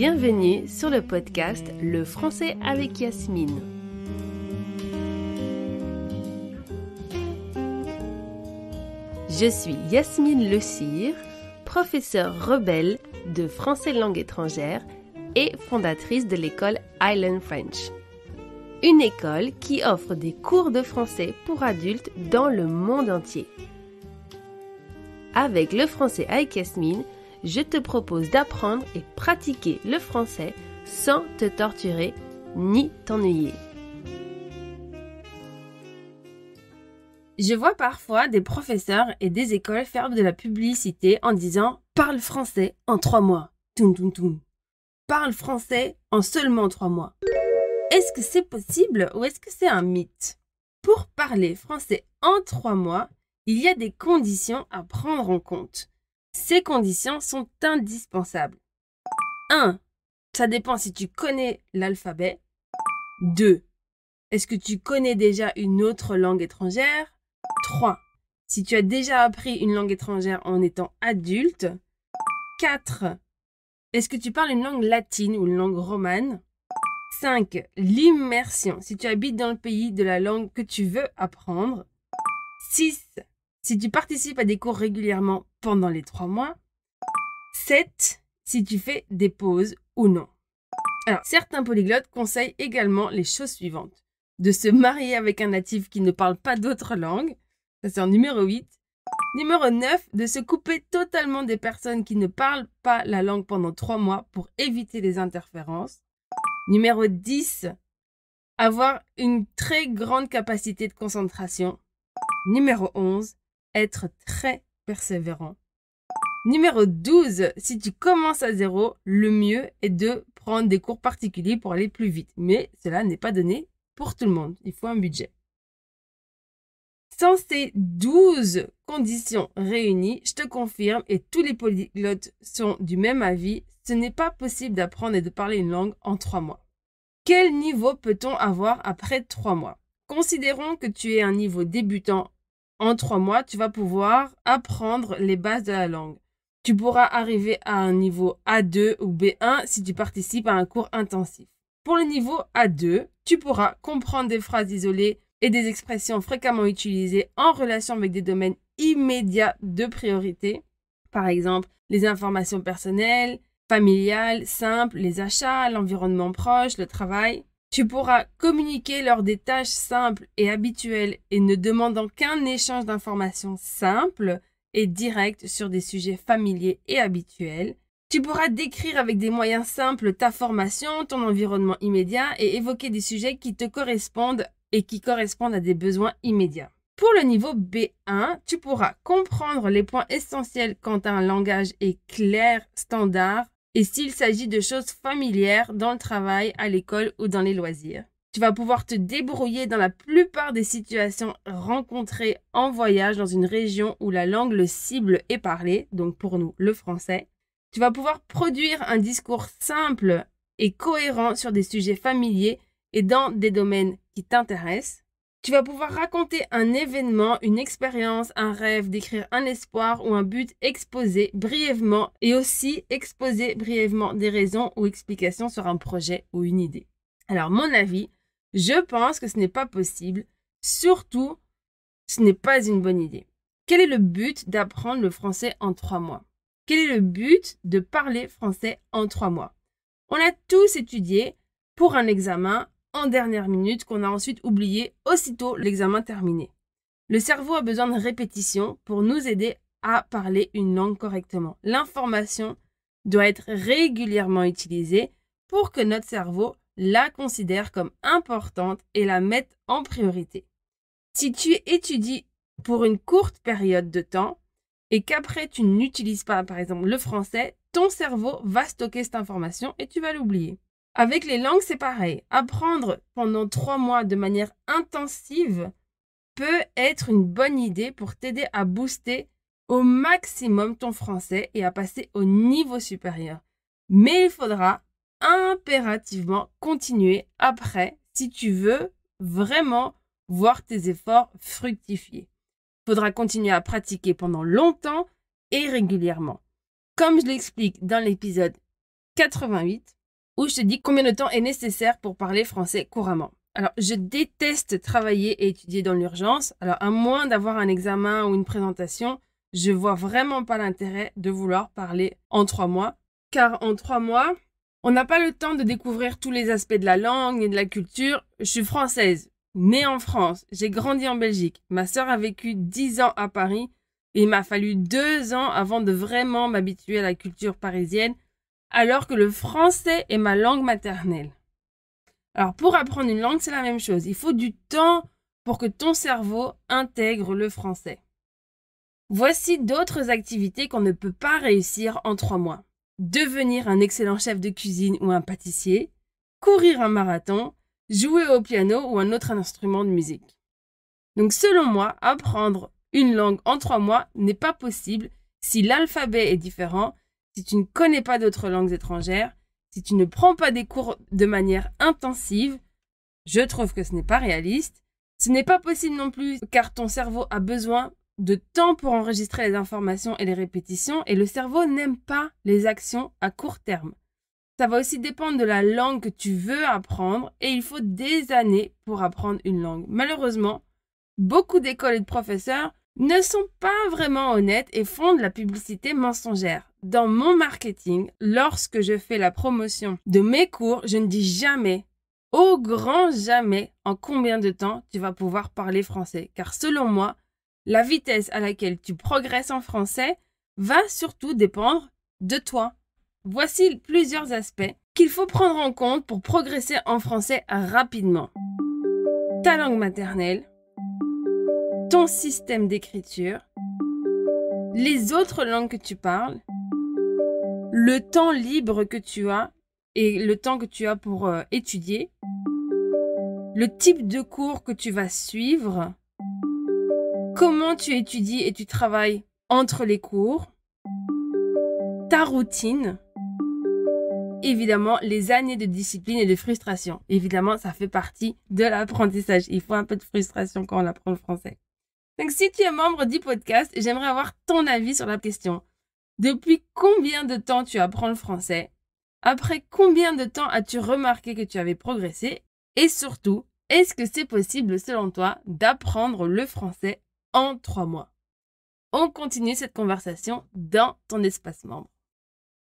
Bienvenue sur le podcast Le français avec Yasmine. Je suis Yasmine Le Cire, professeure rebelle de français langue étrangère et fondatrice de l'école Island French. Une école qui offre des cours de français pour adultes dans le monde entier. Avec le français avec Yasmine, je te propose d'apprendre et pratiquer le français sans te torturer ni t'ennuyer. Je vois parfois des professeurs et des écoles faire de la publicité en disant Parle français en trois mois. Parle français en seulement trois mois. Est-ce que c'est possible ou est-ce que c'est un mythe Pour parler français en trois mois, il y a des conditions à prendre en compte. Ces conditions sont indispensables. 1. Ça dépend si tu connais l'alphabet. 2. Est-ce que tu connais déjà une autre langue étrangère 3. Si tu as déjà appris une langue étrangère en étant adulte. 4. Est-ce que tu parles une langue latine ou une langue romane 5. L'immersion. Si tu habites dans le pays de la langue que tu veux apprendre. 6 si tu participes à des cours régulièrement pendant les trois mois. 7. Si tu fais des pauses ou non. Alors, certains polyglottes conseillent également les choses suivantes. De se marier avec un natif qui ne parle pas d'autres langues. Ça, c'est en numéro 8. Numéro 9, de se couper totalement des personnes qui ne parlent pas la langue pendant trois mois pour éviter les interférences. Numéro 10, avoir une très grande capacité de concentration. Numéro 11, très persévérant. Numéro 12, si tu commences à zéro, le mieux est de prendre des cours particuliers pour aller plus vite, mais cela n'est pas donné pour tout le monde, il faut un budget. Sans ces 12 conditions réunies, je te confirme, et tous les polyglottes sont du même avis, ce n'est pas possible d'apprendre et de parler une langue en trois mois. Quel niveau peut-on avoir après 3 mois Considérons que tu es un niveau débutant en trois mois, tu vas pouvoir apprendre les bases de la langue. Tu pourras arriver à un niveau A2 ou B1 si tu participes à un cours intensif. Pour le niveau A2, tu pourras comprendre des phrases isolées et des expressions fréquemment utilisées en relation avec des domaines immédiats de priorité, par exemple les informations personnelles, familiales, simples, les achats, l'environnement proche, le travail. Tu pourras communiquer lors des tâches simples et habituelles et ne demandant qu'un échange d'informations simples et directes sur des sujets familiers et habituels. Tu pourras décrire avec des moyens simples ta formation, ton environnement immédiat et évoquer des sujets qui te correspondent et qui correspondent à des besoins immédiats. Pour le niveau B1, tu pourras comprendre les points essentiels quand un langage est clair, standard, et s'il s'agit de choses familières dans le travail, à l'école ou dans les loisirs. Tu vas pouvoir te débrouiller dans la plupart des situations rencontrées en voyage dans une région où la langue le cible est parlée, donc pour nous le français. Tu vas pouvoir produire un discours simple et cohérent sur des sujets familiers et dans des domaines qui t'intéressent. Tu vas pouvoir raconter un événement, une expérience, un rêve, décrire un espoir ou un but exposé brièvement et aussi exposer brièvement des raisons ou explications sur un projet ou une idée. Alors, mon avis, je pense que ce n'est pas possible. Surtout, ce n'est pas une bonne idée. Quel est le but d'apprendre le français en trois mois Quel est le but de parler français en trois mois On a tous étudié pour un examen en dernière minute qu'on a ensuite oublié aussitôt l'examen terminé. Le cerveau a besoin de répétition pour nous aider à parler une langue correctement. L'information doit être régulièrement utilisée pour que notre cerveau la considère comme importante et la mette en priorité. Si tu étudies pour une courte période de temps et qu'après tu n'utilises pas par exemple le français, ton cerveau va stocker cette information et tu vas l'oublier. Avec les langues, c'est pareil. Apprendre pendant trois mois de manière intensive peut être une bonne idée pour t'aider à booster au maximum ton français et à passer au niveau supérieur. Mais il faudra impérativement continuer après si tu veux vraiment voir tes efforts fructifier. Il faudra continuer à pratiquer pendant longtemps et régulièrement. Comme je l'explique dans l'épisode 88, où je te dis combien de temps est nécessaire pour parler français couramment. Alors, je déteste travailler et étudier dans l'urgence. Alors, à moins d'avoir un examen ou une présentation, je vois vraiment pas l'intérêt de vouloir parler en trois mois. Car en trois mois, on n'a pas le temps de découvrir tous les aspects de la langue et de la culture. Je suis française, née en France, j'ai grandi en Belgique. Ma sœur a vécu dix ans à Paris et il m'a fallu deux ans avant de vraiment m'habituer à la culture parisienne alors que le français est ma langue maternelle. Alors pour apprendre une langue, c'est la même chose. Il faut du temps pour que ton cerveau intègre le français. Voici d'autres activités qu'on ne peut pas réussir en trois mois. Devenir un excellent chef de cuisine ou un pâtissier, courir un marathon, jouer au piano ou un autre instrument de musique. Donc selon moi, apprendre une langue en trois mois n'est pas possible si l'alphabet est différent, si tu ne connais pas d'autres langues étrangères, si tu ne prends pas des cours de manière intensive, je trouve que ce n'est pas réaliste. Ce n'est pas possible non plus car ton cerveau a besoin de temps pour enregistrer les informations et les répétitions et le cerveau n'aime pas les actions à court terme. Ça va aussi dépendre de la langue que tu veux apprendre et il faut des années pour apprendre une langue. Malheureusement, beaucoup d'écoles et de professeurs ne sont pas vraiment honnêtes et font de la publicité mensongère. Dans mon marketing, lorsque je fais la promotion de mes cours, je ne dis jamais, au grand jamais, en combien de temps tu vas pouvoir parler français. Car selon moi, la vitesse à laquelle tu progresses en français va surtout dépendre de toi. Voici plusieurs aspects qu'il faut prendre en compte pour progresser en français rapidement. Ta langue maternelle, ton système d'écriture, les autres langues que tu parles, le temps libre que tu as et le temps que tu as pour euh, étudier, le type de cours que tu vas suivre, comment tu étudies et tu travailles entre les cours, ta routine, évidemment les années de discipline et de frustration. Évidemment, ça fait partie de l'apprentissage. Il faut un peu de frustration quand on apprend le français. Donc si tu es membre du podcast, j'aimerais avoir ton avis sur la question. Depuis combien de temps tu apprends le français Après combien de temps as-tu remarqué que tu avais progressé Et surtout, est-ce que c'est possible selon toi d'apprendre le français en trois mois On continue cette conversation dans ton espace membre.